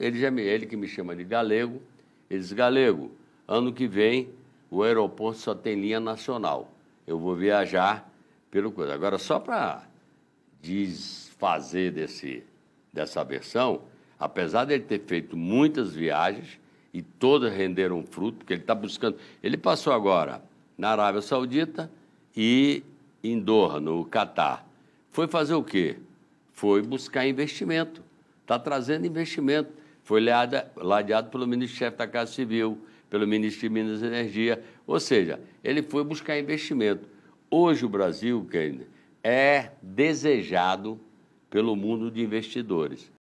Ele, já me, ele que me chama de galego. Ele diz, galego, ano que vem o aeroporto só tem linha nacional. Eu vou viajar pelo coisa. Agora, só para desfazer desse, dessa versão, apesar dele ter feito muitas viagens e todas renderam fruto, porque ele está buscando. Ele passou agora na Arábia Saudita e em Doha, no Catar. Foi fazer o quê? Foi buscar investimento. Está trazendo investimento foi ladeado pelo ministro-chefe da Casa Civil, pelo ministro de Minas e Energia. Ou seja, ele foi buscar investimento. Hoje o Brasil, Kennedy, é desejado pelo mundo de investidores.